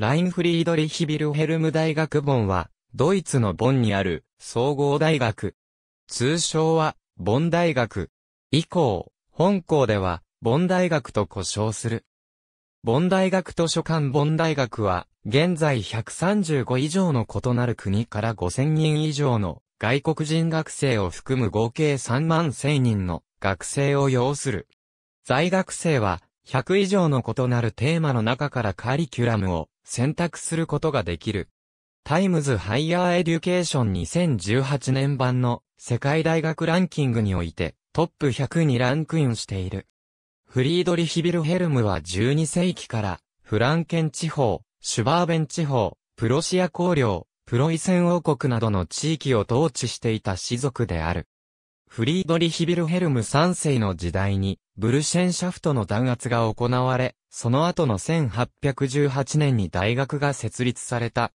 ラインフリードリヒビルヘルム大学ボンは、ドイツのボンにある、総合大学。通称は、ボン大学。以降、本校では、ボン大学と呼称する。ボン大学図書館ボン大学は、現在135以上の異なる国から5000人以上の外国人学生を含む合計3万1000人の学生を要する。在学生は100以上の異なるテーマの中からカリキュラムを選択することができる。タイムズハイヤーエデュケーション2018年版の世界大学ランキングにおいてトップ100にランクインしている。フリードリヒ・ビルヘルムは12世紀からフランケン地方、シュバーベン地方、プロシア公領、プロイセン王国などの地域を統治していた士族である。フリードリヒビルヘルム3世の時代に、ブルシェンシャフトの弾圧が行われ、その後の1818年に大学が設立された。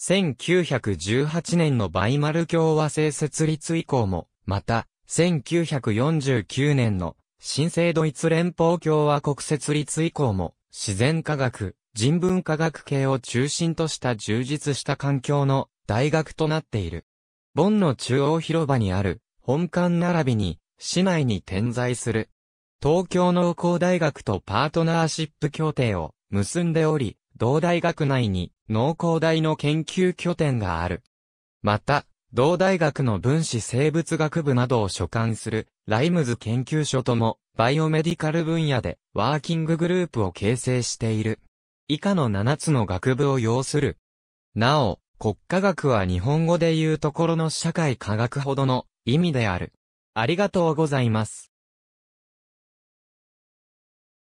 1918年のバイマル共和制設立以降も、また、1949年の新生ドイツ連邦共和国設立以降も、自然科学、人文科学系を中心とした充実した環境の大学となっている。ボンの中央広場にある本館並びに、市内に点在する。東京農工大学とパートナーシップ協定を結んでおり、同大学内に農工大の研究拠点がある。また、同大学の分子生物学部などを所管するライムズ研究所ともバイオメディカル分野でワーキンググループを形成している。以下の7つの学部を要する。なお、国家学は日本語で言うところの社会科学ほどの意味である。ありがとうございます。